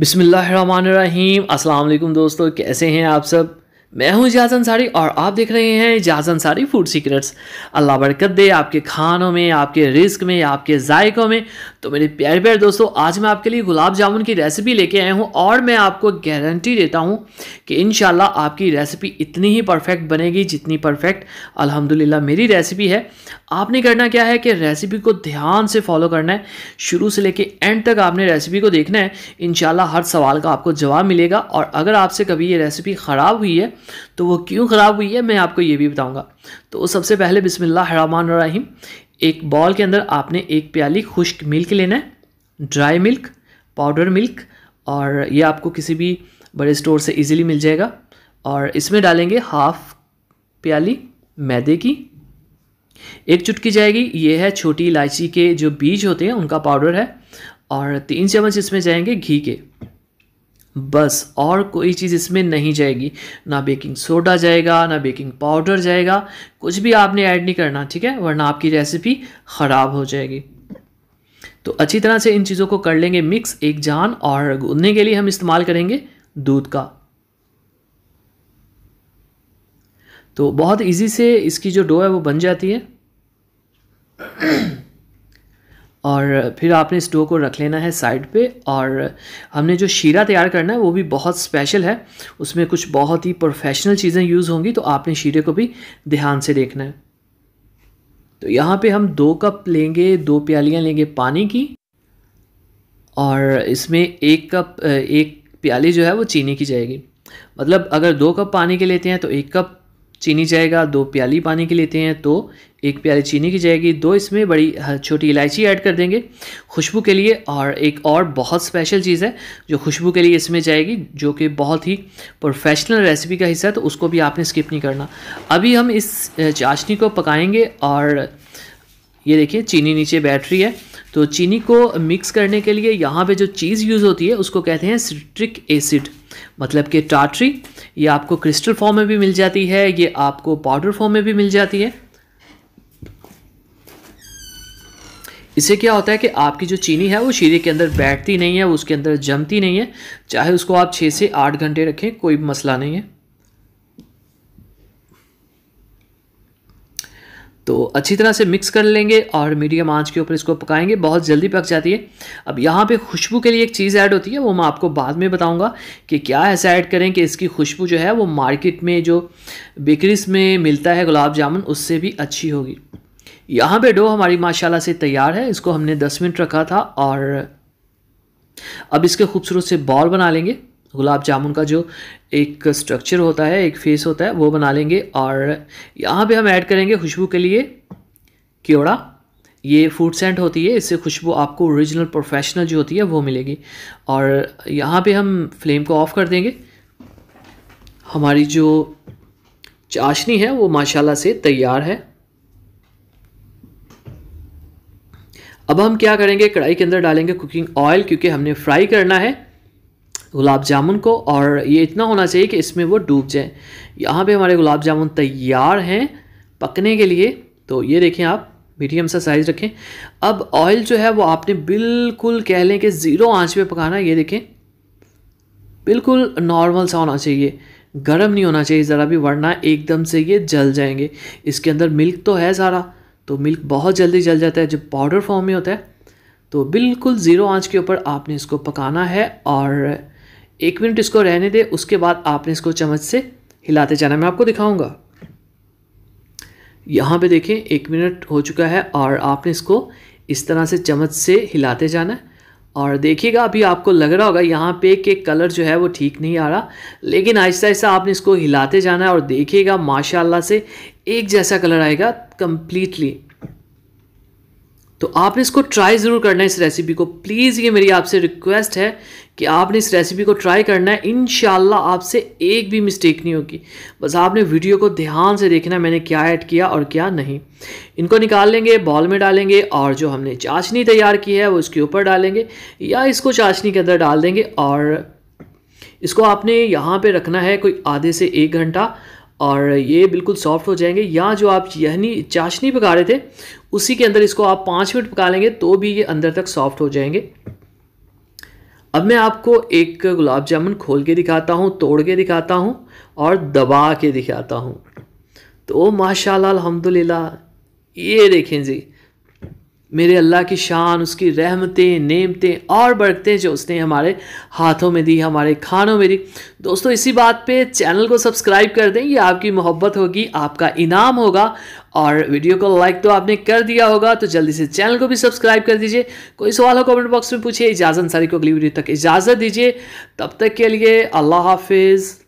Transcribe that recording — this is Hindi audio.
बिसमीम् अल्लाम दोस्तों कैसे हैं आप सब मैं हूं इजाज अंसारी और आप देख रहे हैं इजाज अंसारी फूड सीक्रेट्स अल्लाह बरकत दे आपके खानों में आपके रिस्क में आपके जायकों में तो मेरे प्यारे प्यारे दोस्तों आज मैं आपके लिए गुलाब जामुन की रेसिपी लेके आया हूं और मैं आपको गारंटी देता हूं कि इन आपकी रेसिपी इतनी ही परफेक्ट बनेगी जितनी परफेक्ट अलहमदिल्ला मेरी रेसिपी है आपने करना क्या है कि रेसिपी को ध्यान से फॉलो करना है शुरू से लेके एंड तक आपने रेसिपी को देखना है इन हर सवाल का आपको जवाब मिलेगा और अगर आपसे कभी ये रेसिपी ख़राब हुई है तो वो क्यों ख़राब हुई है मैं आपको ये भी बताऊँगा तो सबसे पहले बिसमीम एक बॉल के अंदर आपने एक प्याली खुश्क मिल्क लेना है ड्राई मिल्क पाउडर मिल्क और ये आपको किसी भी बड़े स्टोर से ईज़िली मिल जाएगा और इसमें डालेंगे हाफ प्याली मैदे की एक चुटकी जाएगी ये है छोटी इलायची के जो बीज होते हैं उनका पाउडर है और तीन चम्मच इसमें जाएंगे घी के बस और कोई चीज़ इसमें नहीं जाएगी ना बेकिंग सोडा जाएगा ना बेकिंग पाउडर जाएगा कुछ भी आपने ऐड नहीं करना ठीक है वरना आपकी रेसिपी ख़राब हो जाएगी तो अच्छी तरह से इन चीज़ों को कर लेंगे मिक्स एक जान और गूंदने के लिए हम इस्तेमाल करेंगे दूध का तो बहुत इजी से इसकी जो डो है वो बन जाती है और फिर आपने इस डो को रख लेना है साइड पे और हमने जो शीरा तैयार करना है वो भी बहुत स्पेशल है उसमें कुछ बहुत ही प्रोफेशनल चीज़ें यूज़ होंगी तो आपने शीरे को भी ध्यान से देखना है तो यहाँ पे हम दो कप लेंगे दो प्यालियाँ लेंगे पानी की और इसमें एक कप एक प्याली जो है वो चीनी की जाएगी मतलब अगर दो कप पानी के लेते हैं तो एक कप चीनी जाएगा दो प्याली पानी की लेते हैं तो एक प्याली चीनी की जाएगी दो इसमें बड़ी हाँ, छोटी इलायची ऐड कर देंगे खुशबू के लिए और एक और बहुत स्पेशल चीज़ है जो खुशबू के लिए इसमें जाएगी जो कि बहुत ही प्रोफेशनल रेसिपी का हिस्सा है तो उसको भी आपने स्किप नहीं करना अभी हम इस चाशनी को पकाएंगे और ये देखिए चीनी नीचे बैटरी है तो चीनी को मिक्स करने के लिए यहाँ पे जो चीज़ यूज़ होती है उसको कहते हैं सिट्रिक एसिड मतलब कि टाटरी ये आपको क्रिस्टल फॉर्म में भी मिल जाती है ये आपको पाउडर फॉर्म में भी मिल जाती है इससे क्या होता है कि आपकी जो चीनी है वो शीरे के अंदर बैठती नहीं है उसके अंदर जमती नहीं है चाहे उसको आप छः से आठ घंटे रखें कोई मसला नहीं है तो अच्छी तरह से मिक्स कर लेंगे और मीडियम आंच के ऊपर इसको पकाएंगे बहुत जल्दी पक जाती है अब यहाँ पे खुशबू के लिए एक चीज़ ऐड होती है वो मैं आपको बाद में बताऊँगा कि क्या ऐसा ऐड करें कि इसकी खुशबू जो है वो मार्केट में जो बेकरीज में मिलता है गुलाब जामुन उससे भी अच्छी होगी यहाँ पर डो हमारी माशाला से तैयार है इसको हमने दस मिनट रखा था और अब इसके खूबसूरत से बॉल बना लेंगे गुलाब जामुन का जो एक स्ट्रक्चर होता है एक फेस होता है वो बना लेंगे और यहाँ पे हम ऐड करेंगे खुशबू के लिए क्योड़ा ये फूड सेंट होती है इससे खुशबू आपको ओरिजिनल प्रोफेशनल जो होती है वो मिलेगी और यहाँ पे हम फ्लेम को ऑफ़ कर देंगे हमारी जो चाशनी है वो माशाल्लाह से तैयार है अब हम क्या करेंगे कढ़ाई के अंदर डालेंगे कुकिंग ऑयल क्योंकि हमने फ्राई करना है गुलाब जामुन को और ये इतना होना चाहिए कि इसमें वो डूब जाए यहाँ पे हमारे गुलाब जामुन तैयार हैं पकने के लिए तो ये देखें आप मीडियम सा साइज़ रखें अब ऑयल जो है वो आपने बिल्कुल कह लें कि ज़ीरो आंच पे पकाना ये देखें बिल्कुल नॉर्मल सा होना चाहिए गर्म नहीं होना चाहिए ज़रा भी वरना एकदम से ये जल जाएंगे इसके अंदर मिल्क तो है सारा तो मिल्क बहुत जल्दी जल जाता है जब पाउडर फॉर्म में होता है तो बिल्कुल ज़ीरो आंच के ऊपर आपने इसको पकाना है और एक मिनट इसको रहने दे उसके बाद आपने इसको चम्मच से हिलाते जाना मैं आपको दिखाऊंगा यहाँ पे देखें एक मिनट हो चुका है और आपने इसको इस तरह से चम्मच से हिलाते जाना है और देखिएगा अभी आपको लग रहा होगा यहाँ पे के कलर जो है वो ठीक नहीं आ रहा लेकिन आहिस्ता आहिस्ता आपने इसको हिलाते जाना है और देखिएगा माशाल्लाह से एक जैसा कलर आएगा कम्प्लीटली तो आपने इसको ट्राई ज़रूर करना है इस रेसिपी को प्लीज़ ये मेरी आपसे रिक्वेस्ट है कि आपने इस रेसिपी को ट्राई करना है इन आपसे एक भी मिस्टेक नहीं होगी बस आपने वीडियो को ध्यान से देखना मैंने क्या ऐड किया और क्या नहीं इनको निकाल लेंगे बॉल में डालेंगे और जो हमने चाशनी तैयार की है वो इसके ऊपर डालेंगे या इसको चाशनी के अंदर डाल देंगे और इसको आपने यहाँ पे रखना है कोई आधे से एक घंटा और ये बिल्कुल सॉफ्ट हो जाएंगे या जो आप यहनी चाशनी पका रहे थे उसी के अंदर इसको आप पाँच मिनट पका लेंगे तो भी ये अंदर तक सॉफ्ट हो जाएंगे अब मैं आपको एक गुलाब जामुन खोल के दिखाता हूँ तोड़ के दिखाता हूँ और दबा के दिखाता हूँ तो माशाल्लाह अल्हम्दुलिल्लाह ये देखें जी मेरे अल्लाह की शान उसकी रहमतें नेमतें और बरकतें जो उसने हमारे हाथों में दी हमारे खानों में दी दोस्तों इसी बात पे चैनल को सब्सक्राइब कर दें ये आपकी मोहब्बत होगी आपका इनाम होगा और वीडियो को लाइक तो आपने कर दिया होगा तो जल्दी से चैनल को भी सब्सक्राइब कर दीजिए कोई सवाल हो कमेंट बॉक्स में पूछिए इजाज़त सारी को अगली वीडियो तक इजाज़त दीजिए तब तक के लिए अल्लाह हाफिज़